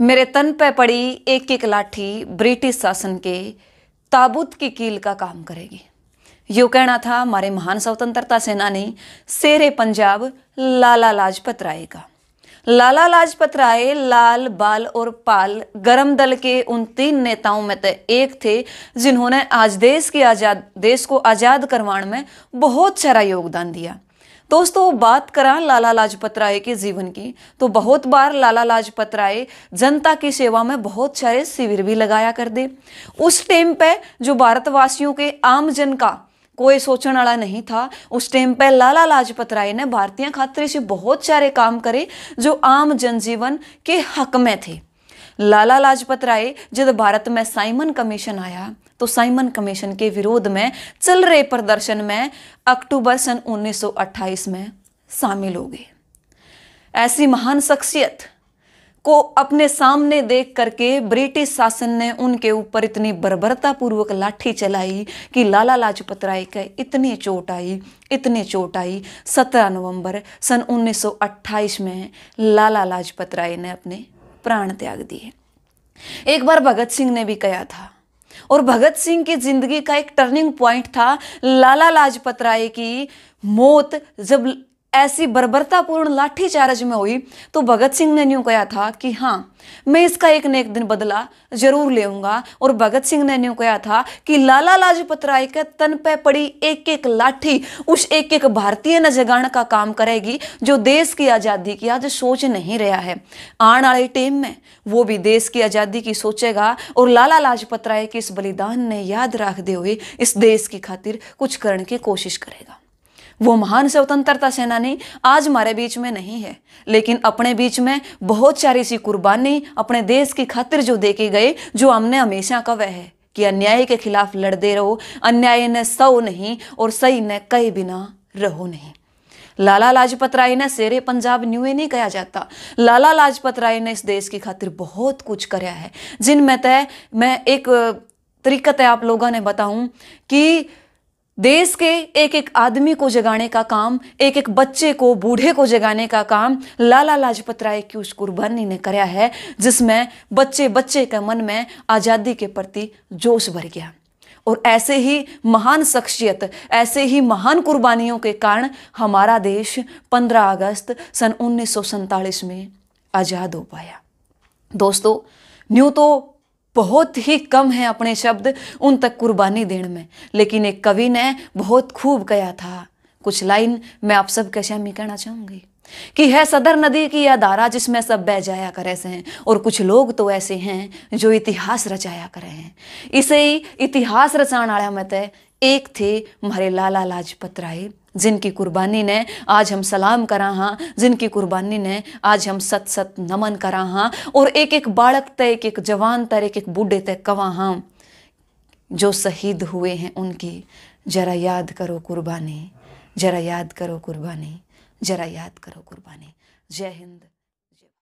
मेरे तन पे पड़ी एक एक लाठी ब्रिटिश शासन के ताबूत की कील का काम करेगी यो कहना था हमारे महान स्वतंत्रता सेनानी शेरे पंजाब लाला लाजपत राय का लाला लाजपत राय लाल बाल और पाल गरम दल के उन तीन नेताओं में से एक थे जिन्होंने आज देश की आज़ाद देश को आज़ाद करवाने में बहुत सारा योगदान दिया दोस्तों बात करा लाला लाजपत राय के जीवन की तो बहुत बार लाला लाजपत राय जनता की सेवा में बहुत सारे शिविर भी लगाया कर दे उस टाइम पे जो भारतवासियों के आम जन का कोई सोचने वाला नहीं था उस टाइम पे लाला लाजपत राय ने भारतीय खातरे से बहुत सारे काम करे जो आम जनजीवन के हक में थे लाला लाजपत राय जब भारत में साइमन कमीशन आया तो साइमन कमीशन के विरोध में चल रहे प्रदर्शन में अक्टूबर सन 1928 में शामिल हो गए ऐसी महान शख्सियत को अपने सामने देख करके ब्रिटिश शासन ने उनके ऊपर इतनी बर्बरतापूर्वक लाठी चलाई कि लाला लाजपत राय के इतनी चोट आई इतनी चोट आई 17 नवंबर सन 1928 में लाला लाजपत राय ने अपने प्राण त्याग दिए एक बार भगत सिंह ने भी कहा था और भगत सिंह की जिंदगी का एक टर्निंग पॉइंट था लाला लाजपत राय की मौत जब ऐसी बर्बरतापूर्ण लाठीचार्ज में हुई तो भगत सिंह ने न्यू कहा था कि हाँ मैं इसका एक नेक दिन बदला जरूर लेऊंगा और भगत सिंह ने न्यू कहा था कि लाला लाजपत राय के तन पे पड़ी एक एक लाठी उस एक एक भारतीय न जगाने का काम करेगी जो देश की आज़ादी की आज सोच नहीं रहा है आने वाले टेम में वो भी देश की आज़ादी की सोचेगा और लाला लाजपत राय के इस बलिदान ने याद रखते हुए इस देश की खातिर कुछ करने की कोशिश करेगा वो महान स्वतंत्रता सेनानी आज हमारे बीच में नहीं है लेकिन अपने बीच में बहुत सारी सी कुर्बानी अपने देश की खातिर जो देके गए जो हमने हमेशा कवे है कि अन्याय के खिलाफ लड़ते रहो अन्याय ने सौ नहीं और सही ने कई बिना रहो नहीं लाला लाजपत राय ने सेरे पंजाब न्यू नहीं कहा जाता लाला लाजपत राय ने इस देश की खातिर बहुत कुछ कराया है जिनमें तय मैं एक तरीका तय आप लोगों ने बताऊं कि देश के एक एक आदमी को जगाने का काम एक एक बच्चे को बूढ़े को जगाने का काम लाला लाजपत राय की उस कुर्बानी ने कराया है जिसमें बच्चे बच्चे के मन में आज़ादी के प्रति जोश भर गया और ऐसे ही महान शख्सियत ऐसे ही महान कुर्बानियों के कारण हमारा देश 15 अगस्त सन उन्नीस में आज़ाद हो पाया दोस्तों न्यू तो बहुत ही कम है अपने शब्द उन तक कुर्बानी देने में लेकिन एक कवि ने बहुत खूब कहा था कुछ लाइन मैं आप सब कैसे में कहना चाहूंगी कि है सदर नदी की यह धारा जिसमें सब बह जाया करे से हैं और कुछ लोग तो ऐसे हैं जो इतिहास रचाया करे हैं इसे ही इतिहास रचाने आया मत एक थे हमारे लाला लाजपत राय जिनकी कुर्बानी ने आज हम सलाम करा हाँ जिनकी कुर्बानी ने आज हम सत सत नमन करा हाँ और एक एक बाड़क तय एक एक जवान तर एक एक बूढ़े तय कवा हाँ जो शहीद हुए हैं उनकी जरा याद करो कुर्बानी जरा याद करो कुर्बानी जरा याद करो कुर्बानी जय हिंद